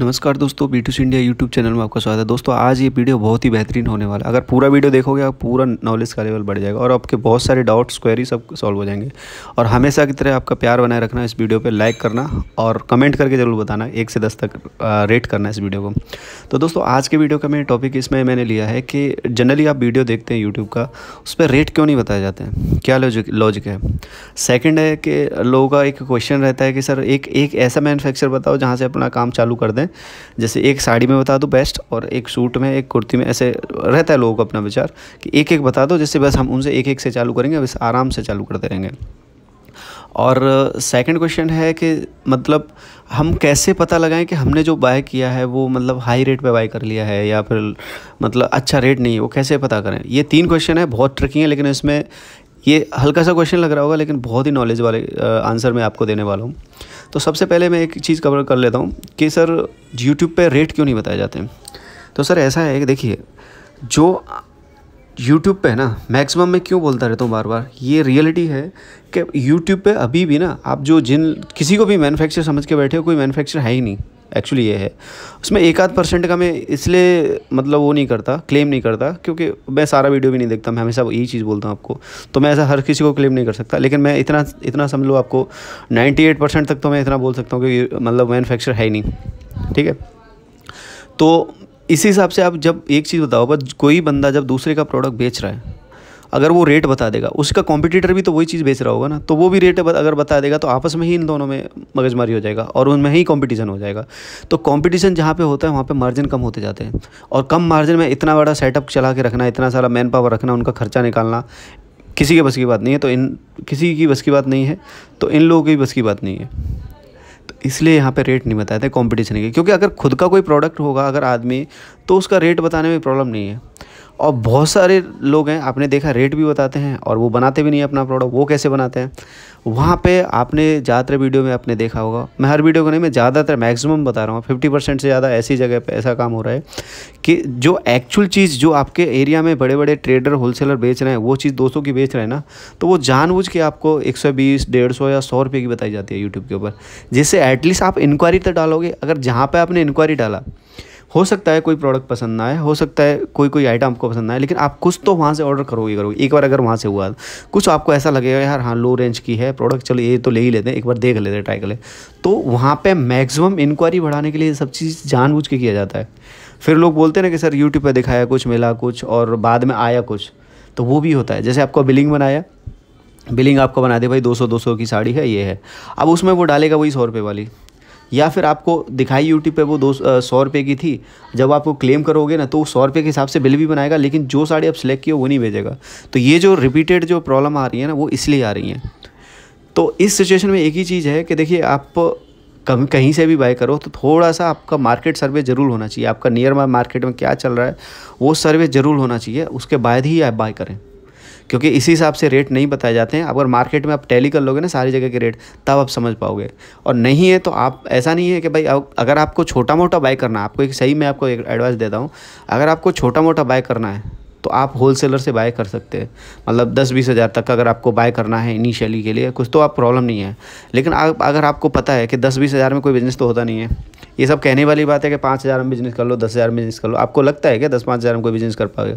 नमस्कार दोस्तों B to C India YouTube channel में आपका स्वागत है दोस्तों आज ये वीडियो बहुत ही बेहतरीन होने वाला है अगर पूरा वीडियो देखोगे आप पूरा नॉलेज का लेवल बढ़ जाएगा और आपके बहुत सारे डाउट्स क्वेरी सब सॉल्व हो जाएंगे और हमेशा की तरह आपका प्यार बनाए रखना इस वीडियो पर लाइक करना और कमेंट करके ज़रूर बताना एक से दस तक रेट करना इस वीडियो को तो दोस्तों आज के वीडियो का मेरे टॉपिक इसमें मैंने लिया है कि जनरली आप वीडियो देखते हैं यूट्यूब का उस पर रेट क्यों नहीं बताए जाते हैं क्या लॉजिक लॉजिक है सेकेंड है कि लोगों का एक क्वेश्चन रहता है कि सर एक एक ऐसा मैनुफैक्चर बताओ जहाँ से अपना काम चालू कर दें हैं जैसे एक साड़ी में बता दो बेस्ट और एक सूट में एक कुर्ती में ऐसे रहता है लोगों का अपना विचार कि एक एक बता दो जैसे बस हम उनसे एक एक से चालू करेंगे बस आराम से चालू करते रहेंगे और सेकंड क्वेश्चन है कि मतलब हम कैसे पता लगाएं कि हमने जो बाय किया है वो मतलब हाई रेट पे बाय कर लिया है या फिर मतलब अच्छा रेट नहीं है वो कैसे पता करें ये तीन क्वेश्चन है बहुत ट्रिकी है लेकिन इसमें ये हल्का सा क्वेश्चन लग रहा होगा लेकिन बहुत ही नॉलेज वाले आंसर मैं आपको देने वाला हूँ तो सबसे पहले मैं एक चीज़ कवर कर लेता हूँ कि सर यूट्यूब पर रेट क्यों नहीं बताए जाते तो सर ऐसा है कि देखिए जो यूट्यूब पे है ना मैक्सिमम मैं क्यों बोलता रहता हूँ बार बार ये रियलिटी है कि यूट्यूब पे अभी भी ना आप जो जिन किसी को भी मैन्युफैक्चर समझ के बैठे हो कोई मैन्युफैक्चर है ही नहीं एक्चुअली ये है उसमें एक आध परसेंट का मैं इसलिए मतलब वो नहीं करता क्लेम नहीं करता क्योंकि मैं सारा वीडियो भी नहीं देखता मैं हमेशा यही चीज़ बोलता हूँ आपको तो मैं ऐसा हर किसी को क्लेम नहीं कर सकता लेकिन मैं इतना इतना समझ लो आपको नाइन्टी एट परसेंट तक तो मैं इतना बोल सकता हूँ क्योंकि मतलब मैनुफैक्चर है ही नहीं ठीक है तो इसी हिसाब से आप जब एक चीज़ बताओ बस कोई बंदा जब दूसरे का प्रोडक्ट बेच रहा है अगर वो रेट बता देगा उसका कॉम्पिटिटर भी तो वही चीज़ बेच रहा होगा ना तो वो भी रेट अगर बता देगा तो आपस में ही इन दोनों में मगजमारी हो जाएगा और उनमें ही कॉम्पिटिशन हो जाएगा तो कॉम्पिटिशन जहाँ पर होता है वहाँ पर मार्जिन कम होते जाते हैं और कम मार्जिन में इतना बड़ा सेटअप चला के रखना इतना सारा मैन पावर रखना उनका खर्चा निकालना किसी के बस की बात नहीं है तो इन किसी की बस की बात नहीं है तो इन लोगों की बस की बात नहीं है तो इसलिए यहाँ पे रेट नहीं बताते कॉम्पिटिशन के क्योंकि अगर खुद का कोई प्रोडक्ट होगा अगर आदमी तो उसका रेट बताने में प्रॉब्लम नहीं है और बहुत सारे लोग हैं आपने देखा रेट भी बताते हैं और वो बनाते भी नहीं अपना प्रोडक्ट वो कैसे बनाते हैं वहाँ पे आपने ज़्यादातर वीडियो में आपने देखा होगा मैं हर वीडियो को नहीं मैं ज़्यादातर मैक्सिमम बता रहा हूँ फिफ्टी परसेंट से ज़्यादा ऐसी जगह पे ऐसा काम हो रहा है कि जो एक्चुअल चीज़ जो आपके एरिया में बड़े बड़े ट्रेडर होलसेलर बेच रहे हैं वो चीज़ दोस्तों की बेच रहे हैं ना तो वो जानबूझ के आपको एक सौ बीस डेढ़ सौ या सौ रुपये की बताई जाती है यूट्यूब के ऊपर जिससे एटलीस्ट आप इंक्वायरी तो डालोगे अगर जहाँ पर आपने इंक्वायरी डाला हो सकता है कोई प्रोडक्ट पसंद ना आए हो सकता है कोई कोई आइटम आपको पसंद ना आए लेकिन आप कुछ तो वहाँ से ऑर्डर करोगे करोगे एक बार अगर वहाँ से हुआ कुछ आपको ऐसा लगेगा यार हाँ लो रेंज की है प्रोडक्ट चलो ये तो ले ही लेते हैं एक बार देख लेते हैं ट्राई कर ले तो वहाँ पर मैक्सिमम इंक्वायरी बढ़ाने के लिए सब चीज़ जानबूझ के किया जाता है फिर लोग बोलते हैं ना कि सर यूट्यूब पर दिखाया कुछ मिला कुछ और बाद में आया कुछ तो वो भी होता है जैसे आपको बिलिंग बनाया बिलिंग आपको बना दे भाई 200 200 की साड़ी है ये है अब उसमें वो डालेगा वही सौ रुपये वाली या फिर आपको दिखाई यूट्यूब पे वो दो सौ रुपये की थी जब आपको क्लेम करोगे ना तो सौ रुपये के हिसाब से बिल भी बनाएगा लेकिन जो साड़ी आप सिलेक्ट किए वो नहीं भेजेगा तो ये जो रिपीटेड जो प्रॉब्लम आ रही है ना वो इसलिए आ रही है तो इस सिचुएशन में एक ही चीज़ है कि देखिए आप कभी कहीं से भी बाय करो तो थोड़ा सा आपका मार्केट सर्वे ज़रूर होना चाहिए आपका नियर बाय मार्केट में क्या चल रहा है वो सर्वे ज़रूर होना चाहिए उसके बाद ही आप बाय करें क्योंकि इसी हिसाब से रेट नहीं बताए जाते हैं अगर मार्केट में आप टैली कर लोगे ना सारी जगह के रेट तब आप समझ पाओगे और नहीं है तो आप ऐसा नहीं है कि भाई अगर आपको छोटा मोटा बाय करना आपको एक सही मैं आपको एक एडवाइस देता हूँ अगर आपको छोटा मोटा बाय करना है तो आप होलसेलर से बाय कर सकते हैं मतलब दस बीस हज़ार तक अगर आपको बाय करना है इनिशियली के लिए कुछ तो आप प्रॉब्लम नहीं है लेकिन अगर आपको पता है कि दस बीस हज़ार में कोई बिज़नेस तो होता नहीं है ये सब कहने वाली बात है कि पाँच हज़ार में बिजनेस कर लो दस हज़ार में बिजनेस कर लो आपको लगता है क्या दस पाँच हज़ार में कोई बिजनेस कर पाएगा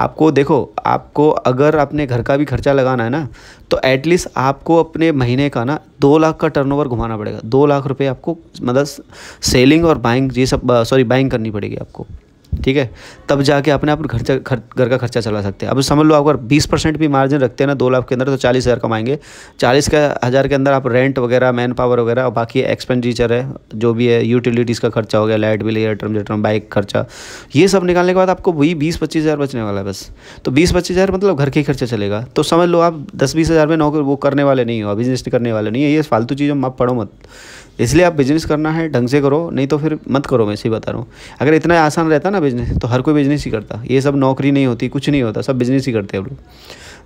आपको देखो आपको अगर अपने घर का भी खर्चा लगाना है ना तो एटलीस्ट आपको अपने महीने का ना दो लाख का टर्न घुमाना पड़ेगा दो लाख रुपये आपको मतलब सेलिंग और बाइंग ये सब सॉरी बाइंग करनी पड़ेगी आपको ठीक है तब जाके अपने आप खर्चा घर घर का खर्चा चला सकते हैं अब समझ लो अगर बीस परसेंट भी मार्जिन रखते हैं ना दो लाख के अंदर तो चालीस हज़ार कमाएंगे चालीस का हज़ार के अंदर आप रेंट वगैरह मैन पावर वगैरह और बाकी एक्सपेंडिचर है जो भी है यूटिलिटीज़ का खर्चा हो गया लाइट बिल एयर टर्म जेटर्म बाइक खर्चा ये सब निकालने के बाद आपको वही बीस पच्चीस हज़ार बचने वाला है बस तो बीस पच्चीस हज़ार मतलब घर के खर्चा चलेगा तो समझ लो आप दस बीस हज़ार में नौकरी वो करने वाले नहीं हो बिजनेस करने वाले नहीं है ये फालतू चीज़ आप पढ़ो मत इसलिए आप बिजनेस करना है ढंग से करो नहीं तो फिर मत करो मैं इसी बता रहा हूँ अगर इतना आसान रहता ना बिजनेस तो हर कोई बिजनेस ही करता ये सब नौकरी नहीं होती कुछ नहीं होता सब बिजनेस ही करते हैं हम लोग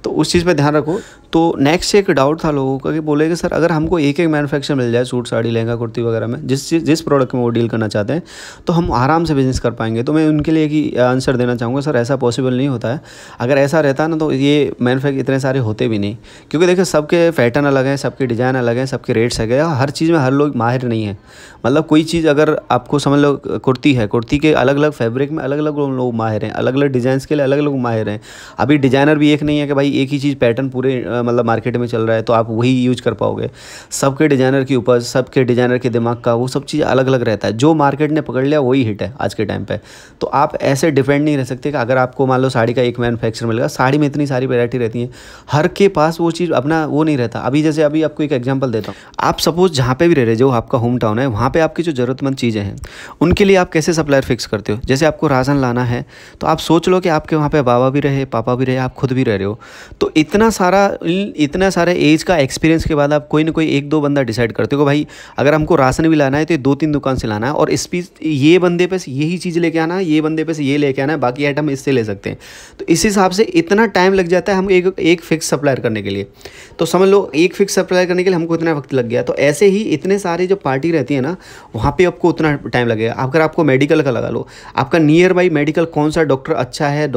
तो उस चीज़ पर ध्यान रखो तो नेक्स्ट एक डाउट था लोगों का कि बोले कि सर अगर हमको एक एक मैनुफैक्चर मिल जाए सूट साड़ी लहंगा कुर्ती वगैरह में जिस जिस प्रोडक्ट में वो डील करना चाहते हैं तो हम आराम से बिज़नेस कर पाएंगे तो मैं उनके लिए एक आंसर देना चाहूँगा सर ऐसा पॉसिबल नहीं होता है अगर ऐसा रहता ना तो ये मैनुफैक्चर इतने सारे होते भी नहीं क्योंकि देखो सबके पैटर्न अलग हैं सबके डिज़ाइन अलग हैं सबके रेट्स अलग हैं हर चीज़ में हर लोग माहिर नहीं है मतलब कोई चीज़ अगर आपको समझ लो कुर्ती है कुर्ती के अलग अलग फैब्रिक में अलग अलग लोग माहिर हैं अलग अलग डिज़ाइन के लिए अलग अलग माहिर हैं अभी डिज़ाइनर भी एक नहीं है कि भाई भाई एक ही चीज़ पैटर्न पूरे मतलब मार्केट में चल रहा है तो आप वही यूज कर पाओगे सबके डिज़ाइनर की ऊपर सबके डिज़ाइनर के दिमाग का वो सब चीज़ अलग अलग रहता है जो मार्केट ने पकड़ लिया वही हिट है आज के टाइम पर तो आप ऐसे डिपेंड नहीं रह सकते कि अगर आपको मान लो साड़ी का एक मैनुफैक्चर मिलेगा साड़ी में इतनी सारी वेरायटी रहती है हर के पास वो चीज़ अपना वो नहीं रहता अभी जैसे अभी आपको एक एग्जाम्पल देता हूँ आप सपोज जहाँ पे भी रह रहे जो आपका होम टाउन है वहाँ पे आपकी जो ज़रूरतमंद चीज़ें हैं उनके लिए आप कैसे सप्लायर फिक्स करते हो जैसे आपको राशन लाना है तो आप सोच लो कि आपके वहाँ पे बाबा भी रहे पापा भी रहे आप खुद भी रह रहे हो तो इतना सारा इतना सारे एज का एक्सपीरियंस के बाद आप कोई ना कोई एक दो बंदा डिसाइड करते हो भाई अगर हमको राशन भी लाना है तो दो तीन दुकान से लाना है और इस पीस ये बंदे पे से यही चीज़ लेके आना है ये बंदे पे से ये लेके आना है बाकी आइटम इससे ले सकते हैं तो इस हिसाब से इतना टाइम लग जाता है हम एक एक फिक्स सप्लायर करने के लिए तो समझ लो एक फिक्स सप्लायर करने के लिए हमको इतना वक्त लग गया तो ऐसे ही इतने सारे जो पार्टी रहती है ना वहाँ पर आपको उतना टाइम लगेगा अगर आपको मेडिकल का लगा लो आपका नियर बाई मेडिकल कौन सा डॉक्टर अच्छा है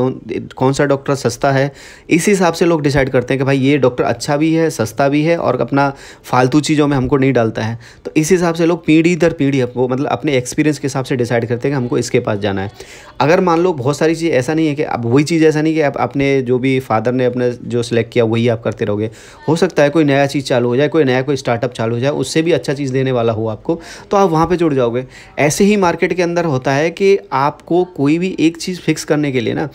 कौन सा डॉक्टर सस्ता है इस हिसाब हिसाब से लोग डिसाइड करते हैं कि भाई ये डॉक्टर अच्छा भी है सस्ता भी है और अपना फालतू चीज़ों में हमको नहीं डालता है तो इस हिसाब से लोग पीढ़ी दर पीढ़ी वो मतलब अपने एक्सपीरियंस के हिसाब से डिसाइड करते हैं कि हमको इसके पास जाना है अगर मान लो बहुत सारी चीज़ ऐसा नहीं है कि अब वही चीज़ ऐसा नहीं कि आप अपने जो भी फादर ने अपने जो सिलेक्ट किया वही आप करते रहोगे हो सकता है कोई नया चीज़ चालू हो जाए कोई नया कोई स्टार्टअप चालू हो जाए उससे भी अच्छा चीज़ देने वाला हो आपको तो आप वहाँ पर जुड़ जाओगे ऐसे ही मार्केट के अंदर होता है कि आपको कोई भी एक चीज़ फिक्स करने के लिए ना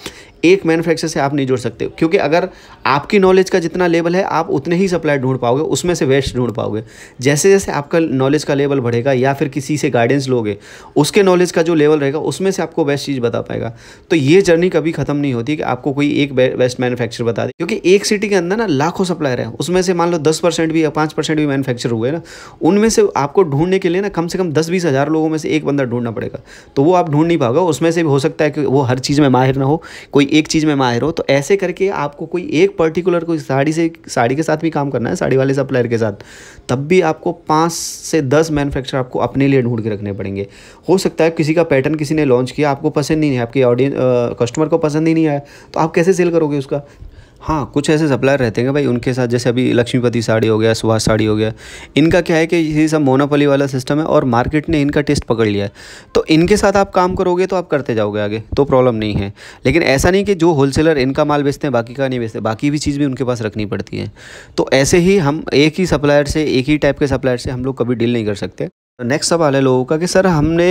एक मैन्युफैक्चर से आप नहीं जोड़ सकते क्योंकि अगर आपकी नॉलेज का जितना लेवल है आप उतने ही सप्लाई ढूंढ पाओगे उसमें से वेस्ट ढूंढ पाओगे जैसे जैसे आपका नॉलेज का लेवल बढ़ेगा या फिर किसी से गाइडेंस लोगे उसके नॉलेज का जो लेवल रहेगा उसमें से आपको बेस्ट चीज़ बता पाएगा तो ये जर्नी कभी ख़त्म नहीं होती कि आपको कोई एक बेस्ट मैनुफैक्चर बता दे क्योंकि एक सिटी के अंदर ना लाखों सप्लायर हैं उसमें से मान लो दस भी या पाँच भी मैनुफैक्चर हुए ना उनमें से आपको ढूंढने के लिए ना कम से कम दस बीस लोगों में से एक बंदा ढूंढना पड़ेगा तो वो आप ढूंढ नहीं पाओगे उसमें से भी हो सकता है कि वो हर चीज़ में माहिर ना हो कोई एक चीज़ में माहिर हो तो ऐसे करके आपको कोई एक पर्टिकुलर कोई साड़ी से साड़ी के साथ भी काम करना है साड़ी वाले सप्लायर के साथ तब भी आपको पाँच से दस मैनुफैक्चर आपको अपने लिए ढूंढ के रखने पड़ेंगे हो सकता है किसी का पैटर्न किसी ने लॉन्च किया आपको पसंद नहीं है आपके ऑडियंस कस्टमर को पसंद ही नहीं आया तो आप कैसे सेल करोगे उसका हाँ कुछ ऐसे सप्लायर रहते हैं भाई उनके साथ जैसे अभी लक्ष्मीपति साड़ी हो गया सुभाष साड़ी हो गया इनका क्या है कि ये सब मोनापली वाला सिस्टम है और मार्केट ने इनका टेस्ट पकड़ लिया है तो इनके साथ आप काम करोगे तो आप करते जाओगे आगे तो प्रॉब्लम नहीं है लेकिन ऐसा नहीं कि जो होलसेलर इनका माल बेचते हैं बाकी का नहीं बेचते बाकी भी चीज़ भी उनके पास रखनी पड़ती है तो ऐसे ही हम एक ही सप्लायर से एक ही टाइप के सप्लायर से हम लोग कभी डील नहीं कर सकते नेक्स्ट तो सवाल है लोगों का कि सर हमने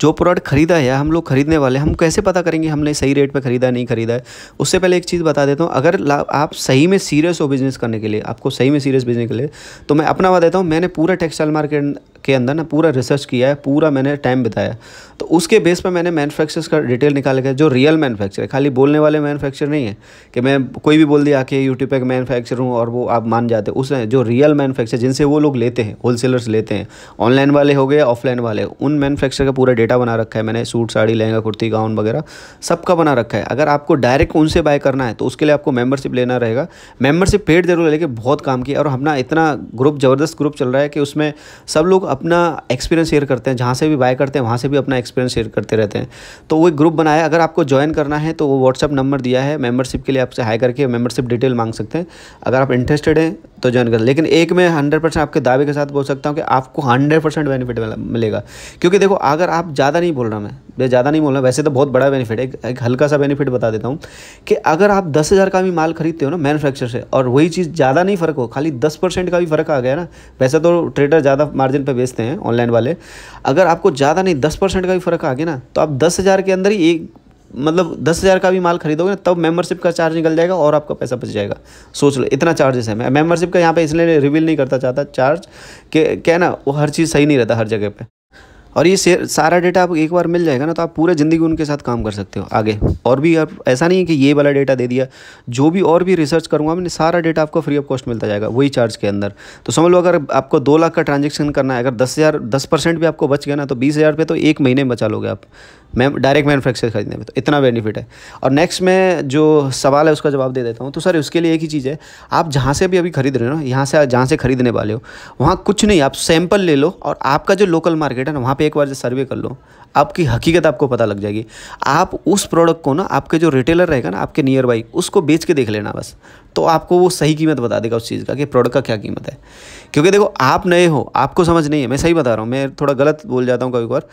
जो प्रोडक्ट ख़रीदा है हम लोग ख़रीदने वाले हम कैसे पता करेंगे हमने सही रेट पे ख़रीदा है नहीं ख़रीदा है उससे पहले एक चीज़ बता देता हूँ अगर आप सही में सीरियस हो बिज़नेस करने के लिए आपको सही में सीरियस बिजनेस के लिए तो मैं अपना बता देता हूँ मैंने पूरा टेक्सटाइल मार्केट के अंदर ना पूरा रिसर्च किया है पूरा मैंने टाइम बिताया तो उसके बेस पर मैंने मैनुफैक्चर का डिटेल निकाल के जो रियल मैनुफैक्चर है खाली बोलने वाले मैनुफैक्चर नहीं है कि मैं कोई भी बोल दिया आके यूट्यूब पर मैनुफैक्चर हूँ और वो आप मान जाते उस जो रियल मैनुफैक्चर जिनसे वो लोग लेते हैं होलसेलर्स लेते हैं ऑनलाइन वाले हो गए ऑफलाइन वाले उन मैनुफैक्चर का पूरा डेटा बना रखा है मैंने सूट साड़ी लहंगा कुर्ती गाउन वगैरह सबका बना रखा है अगर आपको डायरेक्ट उनसे बाय करना है तो उसके लिए आपको मेंबरशिप लेना रहेगा मेंबरशिप पेड जरूर लेके बहुत काम किया और हमने इतना ग्रुप ज़बरदस्त ग्रुप चल रहा है कि उसमें सब लोग अपना एक्सपीरियंस शेयर करते हैं जहाँ से भी बाय करते हैं वहाँ से भी अपना एक्सपीरियंस शेयर करते रहते हैं तो वो एक ग्रुप बनाया अगर आपको ज्वाइन करना है तो वो व्हाट्सअप नंबर दिया है मेम्बरशिप के लिए आपसे हाई करके मेम्बरशिप डिटेल मांग सकते हैं अगर आप इंटरेस्टेड हैं तो ज्वाइन कर लेकिन एक में हंड्रेड परसेंट आपके दावे के साथ बोल सकता हूँ कि आपको हंड्रेड परसेंट बेनिफिट मिलेगा क्योंकि देखो अगर आप ज़्यादा नहीं बोल रहा मैं मैं ज़्यादा नहीं बोल रहा वैसे तो बहुत बड़ा बेनिफिट है एक हल्का सा बेनिफिट बता देता हूँ कि अगर आप दस हज़ार का भी माल खरीदते हो ना मैनुफैक्चर से और वही चीज़ ज़्यादा नहीं फ़र्क हो खाली दस परसेंट का भी फ़र्क आ गया ना वैसे तो ट्रेडर ज़्यादा मार्जिन पर बेचते हैं ऑनलाइन वाले अगर आपको ज़्यादा नहीं दस परसेंट का भी फ़र्क आ गया ना तो आप दस हज़ार के अंदर ही एक मतलब दस हज़ार का भी माल खरीदोगे ना तब मेंबरशिप का चार्ज निकल जाएगा और आपका पैसा बच जाएगा सोच लो इतना चार्जेस है मैं मेम्बरशिप का यहाँ पे इसलिए रिवील नहीं करता चाहता चार्ज के क्या ना वो हर चीज़ सही नहीं रहता हर जगह पे और ये सारा डेटा आपको एक बार मिल जाएगा ना तो आप पूरे ज़िंदगी उनके साथ काम कर सकते हो आगे और भी आप ऐसा नहीं है कि ये वाला डेटा दे दिया जो भी और भी रिसर्च करूँगा मैंने सारा डेटा आपको फ्री ऑफ कॉस्ट मिलता जाएगा वही चार्ज के अंदर तो समझ लो अगर आपको दो लाख का ट्रांजेक्शन करना है अगर दस हज़ार दस परसेंट भी आपको बच गया ना तो बीस हज़ार रुपये तो एक महीने में बचा लोगे आप मैम डायरेक्ट मैनुफैक्चर खरीदने में तो इतना बेनिफिट है और नेक्स्ट मैं जो सवाल है उसका जवाब दे देता हूँ तो सर उसके लिए एक ही चीज़ है आप जहाँ से भी अभी खरीद रहे हो ना यहाँ से जहाँ से खरीदने वाले हो वहाँ कुछ नहीं आप सैंपल ले लो और आपका जो लोकल मार्केट है ना वहाँ पर एक बार सर्वे कर लो आपकी हकीकत आपको पता लग जाएगी आप उस प्रोडक्ट को ना आपके जो रिटेलर रहेगा ना आपके नियर बाई उसको बेच के देख लेना बस तो आपको वो सही कीमत बता देगा उस चीज़ का कि प्रोडक्ट का क्या कीमत है क्योंकि देखो आप नए हो आपको समझ नहीं है मैं सही बता रहा हूँ मैं थोड़ा गलत बोल जाता हूँ कभी बार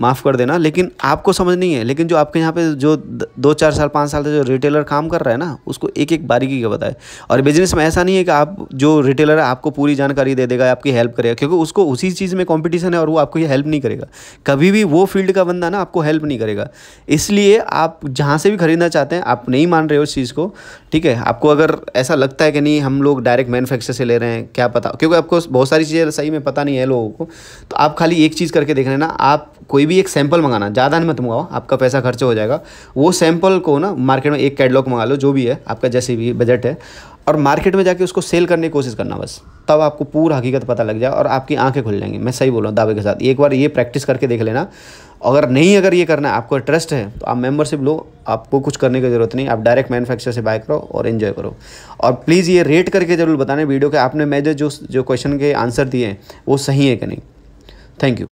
माफ़ कर देना लेकिन आपको समझ नहीं है लेकिन जो आपके यहाँ पे जो दो चार साल पाँच साल से जो रिटेलर काम कर रहा है ना उसको एक एक बारीकी का बताए और बिजनेस में ऐसा नहीं है कि आप जो रिटेलर है आपको पूरी जानकारी दे देगा आपकी हेल्प करेगा क्योंकि उसको उसी चीज़ में कॉम्पिटिशन है और वो आपको हेल्प नहीं करेगा कभी भी वो फील्ड का बंदा ना आपको हेल्प नहीं करेगा इसलिए आप जहाँ से भी खरीदना चाहते हैं आप नहीं मान रहे हो उस चीज़ को ठीक है आपको अगर ऐसा लगता है कि नहीं हम लोग डायरेक्ट मैनुफैक्चर से ले रहे हैं क्या पता क्योंकि आपको बहुत सारी चीज़ें सही में पता नहीं है लोगों को तो आप खाली एक चीज़ करके देख रहे हैं ना आप कोई कोई भी एक सैंपल मंगाना ज़्यादा नहीं मत मंगाओ आपका पैसा खर्च हो जाएगा वो सैंपल को ना मार्केट में एक कैटलॉग मंगा लो जो भी है आपका जैसे भी बजट है और मार्केट में जाके उसको सेल करने की कोशिश करना बस तब आपको पूरा हकीकत पता लग जाए और आपकी आंखें खुल जाएंगी मैं सही बोल रहा हूँ दावे के साथ एक बार ये प्रैक्टिस करके देख लेना अगर नहीं अगर ये करना है आपको ट्रस्ट है तो आप मेंबरशिप लो आपको कुछ करने की ज़रूरत नहीं आप डायरेक्ट मैन्युफैक्चर से बाय करो और इन्जॉय करो और प्लीज़ ये रेट करके ज़रूर बताने वीडियो के आपने मैं जो जो क्वेश्चन के आंसर दिए हैं वो सही है कि नहीं थैंक यू